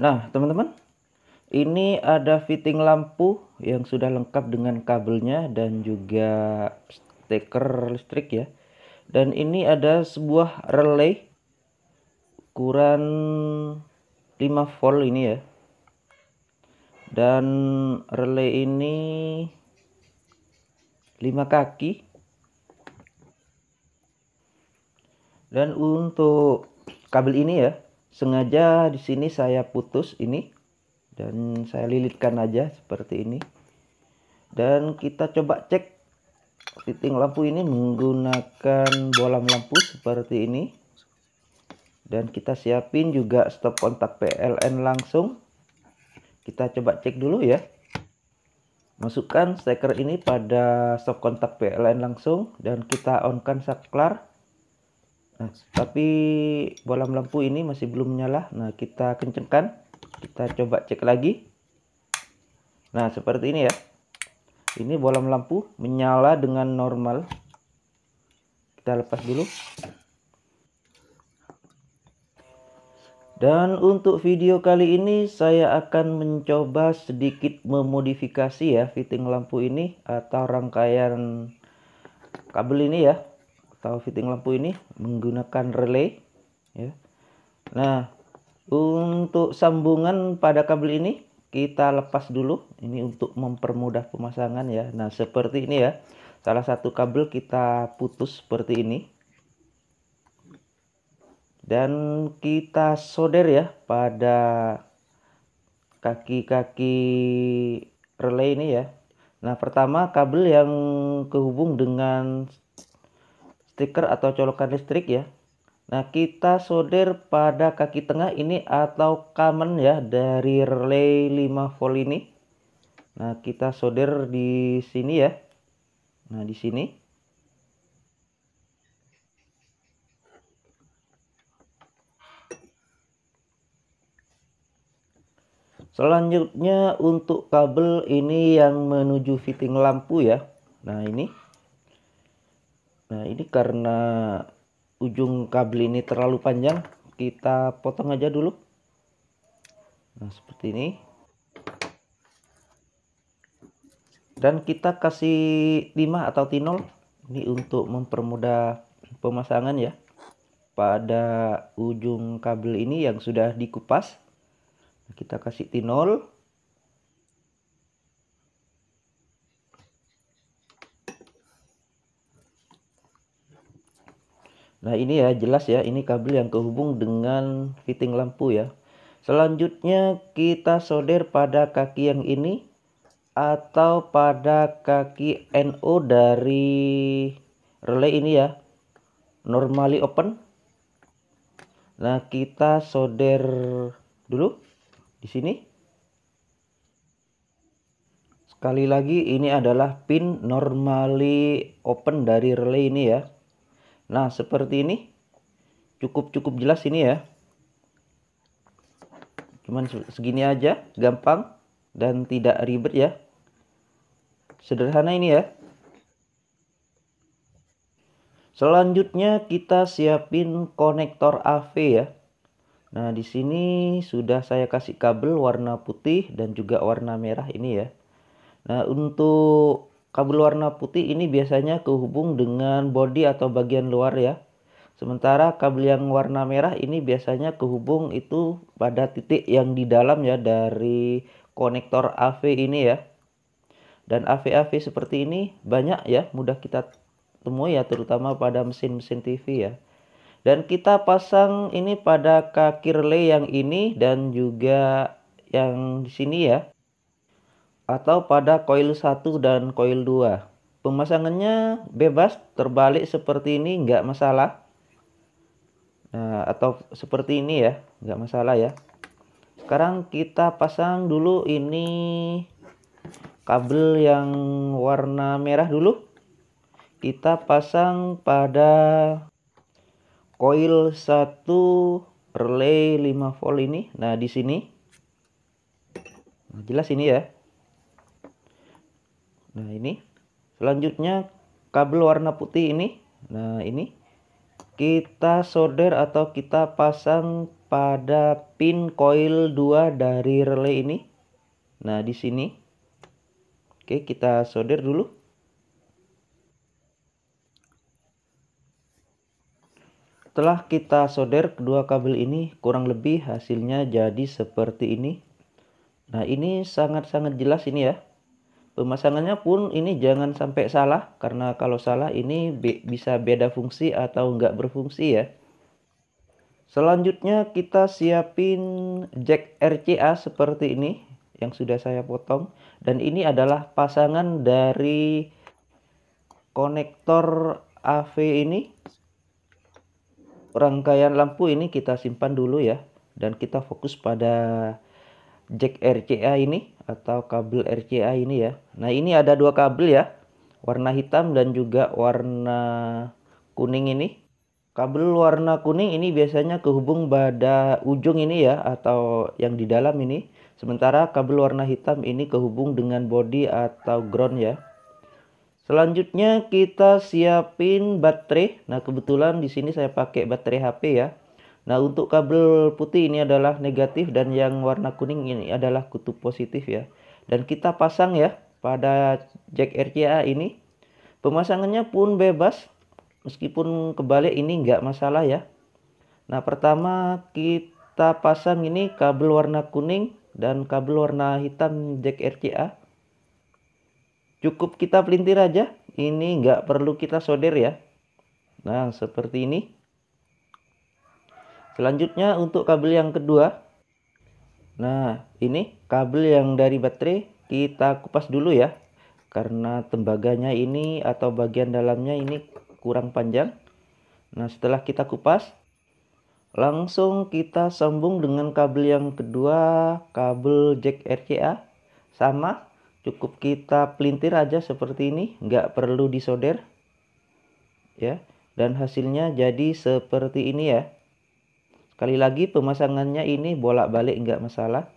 Nah, teman-teman, ini ada fitting lampu yang sudah lengkap dengan kabelnya dan juga steker listrik ya. Dan ini ada sebuah relay ukuran 5 volt ini ya. Dan relay ini 5 kaki. Dan untuk kabel ini ya, sengaja di sini saya putus ini dan saya lilitkan aja seperti ini dan kita coba cek titik lampu ini menggunakan bolam lampu seperti ini dan kita siapin juga stop kontak PLN langsung kita coba cek dulu ya masukkan steker ini pada stop kontak PLN langsung dan kita onkan saklar Nah, tapi bolam lampu ini masih belum menyala. Nah, kita kencengkan. Kita coba cek lagi. Nah, seperti ini ya. Ini bolam lampu menyala dengan normal. Kita lepas dulu. Dan untuk video kali ini saya akan mencoba sedikit memodifikasi ya fitting lampu ini atau rangkaian kabel ini ya atau fitting lampu ini menggunakan relay ya. Nah, untuk sambungan pada kabel ini kita lepas dulu ini untuk mempermudah pemasangan ya. Nah, seperti ini ya. Salah satu kabel kita putus seperti ini. Dan kita solder ya pada kaki-kaki relay ini ya. Nah, pertama kabel yang kehubung dengan stiker atau colokan listrik ya. Nah, kita solder pada kaki tengah ini atau common ya dari relay 5 volt ini. Nah, kita solder di sini ya. Nah, di sini. Selanjutnya untuk kabel ini yang menuju fitting lampu ya. Nah, ini. Nah ini karena ujung kabel ini terlalu panjang kita potong aja dulu. Nah seperti ini. Dan kita kasih 5 atau tinol. Ini untuk mempermudah pemasangan ya. Pada ujung kabel ini yang sudah dikupas. Kita kasih tinol. Nah ini ya jelas ya ini kabel yang kehubung dengan fitting lampu ya. Selanjutnya kita solder pada kaki yang ini atau pada kaki NO dari relay ini ya. Normally open. Nah kita solder dulu di sini. Sekali lagi ini adalah pin normally open dari relay ini ya. Nah, seperti ini. Cukup-cukup jelas ini ya. Cuman segini aja, gampang dan tidak ribet ya. Sederhana ini ya. Selanjutnya kita siapin konektor AV ya. Nah, di sini sudah saya kasih kabel warna putih dan juga warna merah ini ya. Nah, untuk Kabel warna putih ini biasanya kehubung dengan body atau bagian luar ya. Sementara kabel yang warna merah ini biasanya kehubung itu pada titik yang di dalam ya dari konektor AV ini ya. Dan AV-AV seperti ini banyak ya mudah kita temui ya terutama pada mesin-mesin TV ya. Dan kita pasang ini pada kaki relay yang ini dan juga yang di sini ya atau pada coil 1 dan coil 2. Pemasangannya bebas, terbalik seperti ini nggak masalah. Nah, atau seperti ini ya, nggak masalah ya. Sekarang kita pasang dulu ini kabel yang warna merah dulu. Kita pasang pada coil 1 relay 5 volt ini. Nah, di sini. Nah, jelas ini ya. Nah, ini. Selanjutnya kabel warna putih ini. Nah, ini kita solder atau kita pasang pada pin coil 2 dari relay ini. Nah, di sini. Oke, kita solder dulu. Setelah kita solder kedua kabel ini, kurang lebih hasilnya jadi seperti ini. Nah, ini sangat-sangat jelas ini ya. Pemasangannya pun ini jangan sampai salah karena kalau salah ini bisa beda fungsi atau nggak berfungsi ya. Selanjutnya kita siapin jack RCA seperti ini yang sudah saya potong dan ini adalah pasangan dari konektor AV ini. Rangkaian lampu ini kita simpan dulu ya dan kita fokus pada jack RCA ini atau kabel RCA ini ya. Nah, ini ada dua kabel ya. Warna hitam dan juga warna kuning ini. Kabel warna kuning ini biasanya kehubung pada ujung ini ya atau yang di dalam ini. Sementara kabel warna hitam ini kehubung dengan body atau ground ya. Selanjutnya kita siapin baterai. Nah, kebetulan di sini saya pakai baterai HP ya. Nah, untuk kabel putih ini adalah negatif dan yang warna kuning ini adalah kutub positif ya. Dan kita pasang ya pada jack RCA ini. Pemasangannya pun bebas meskipun kebalik ini nggak masalah ya. Nah, pertama kita pasang ini kabel warna kuning dan kabel warna hitam jack RCA. Cukup kita pelintir aja, ini nggak perlu kita solder ya. Nah, seperti ini. Selanjutnya untuk kabel yang kedua. Nah, ini kabel yang dari baterai kita kupas dulu ya. Karena tembaganya ini atau bagian dalamnya ini kurang panjang. Nah, setelah kita kupas, langsung kita sambung dengan kabel yang kedua, kabel jack RCA. Sama, cukup kita pelintir aja seperti ini, nggak perlu disolder. Ya, dan hasilnya jadi seperti ini ya. Sekali lagi pemasangannya ini bolak-balik nggak masalah.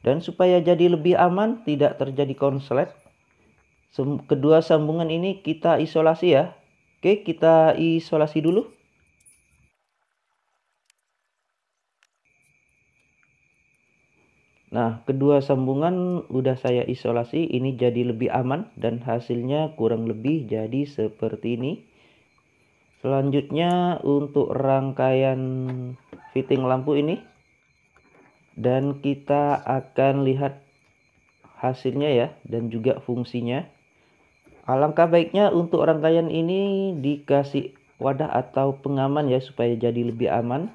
Dan supaya jadi lebih aman tidak terjadi konslet. Kedua sambungan ini kita isolasi ya. Oke kita isolasi dulu. Nah, kedua sambungan udah saya isolasi, ini jadi lebih aman dan hasilnya kurang lebih jadi seperti ini. Selanjutnya untuk rangkaian fitting lampu ini dan kita akan lihat hasilnya ya dan juga fungsinya. Alangkah baiknya untuk rangkaian ini dikasih wadah atau pengaman ya supaya jadi lebih aman.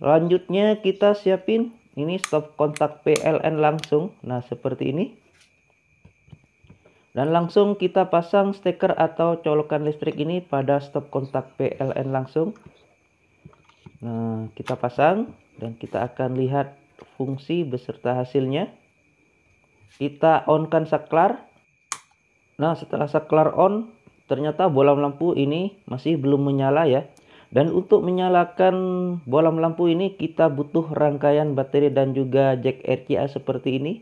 Selanjutnya kita siapin ini stop kontak PLN langsung. Nah, seperti ini. Dan langsung kita pasang steker atau colokan listrik ini pada stop kontak PLN langsung. Nah, kita pasang dan kita akan lihat fungsi beserta hasilnya. Kita on kan saklar. Nah, setelah saklar on, ternyata bolam lampu ini masih belum menyala ya. Dan untuk menyalakan bolam lampu ini kita butuh rangkaian baterai dan juga jack RCA seperti ini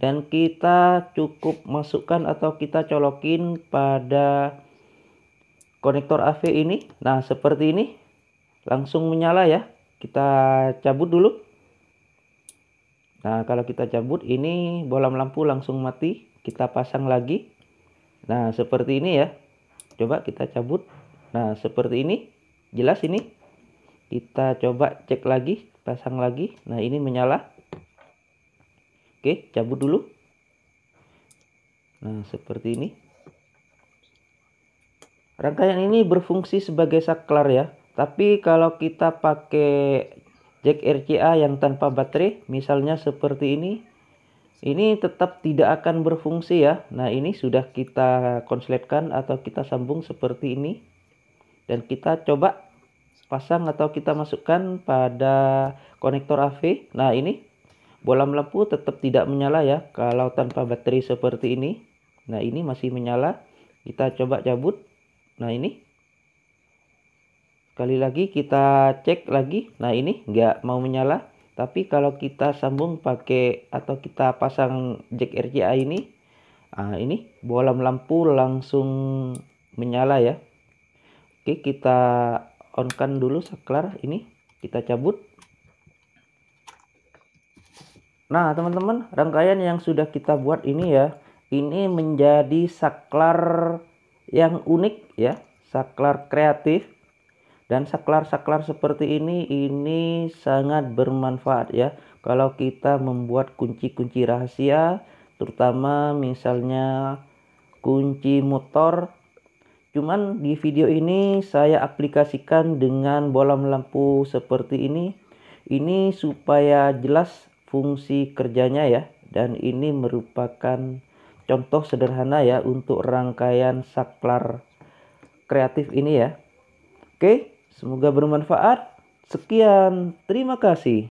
dan kita cukup masukkan atau kita colokin pada konektor AV ini nah seperti ini langsung menyala ya kita cabut dulu nah kalau kita cabut ini bolam lampu langsung mati kita pasang lagi nah seperti ini ya coba kita cabut nah seperti ini jelas ini kita coba cek lagi pasang lagi nah ini menyala Oke, cabut dulu. Nah, seperti ini. Rangkaian ini berfungsi sebagai saklar ya. Tapi kalau kita pakai jack RCA yang tanpa baterai, misalnya seperti ini, ini tetap tidak akan berfungsi ya. Nah, ini sudah kita konsletkan atau kita sambung seperti ini. Dan kita coba pasang atau kita masukkan pada konektor AV. Nah, ini Bolam lampu tetap tidak menyala ya kalau tanpa baterai seperti ini. Nah ini masih menyala. Kita coba cabut. Nah ini. Sekali lagi kita cek lagi. Nah ini nggak mau menyala. Tapi kalau kita sambung pakai atau kita pasang jack RCA ini. Nah ini bolam lampu langsung menyala ya. Oke kita onkan dulu saklar ini. Kita cabut. Nah, teman-teman, rangkaian yang sudah kita buat ini ya, ini menjadi saklar yang unik ya, saklar kreatif. Dan saklar-saklar seperti ini ini sangat bermanfaat ya kalau kita membuat kunci-kunci rahasia, terutama misalnya kunci motor. Cuman di video ini saya aplikasikan dengan bola lampu seperti ini. Ini supaya jelas fungsi kerjanya ya dan ini merupakan contoh sederhana ya untuk rangkaian saklar kreatif ini ya. Oke, semoga bermanfaat. Sekian, terima kasih.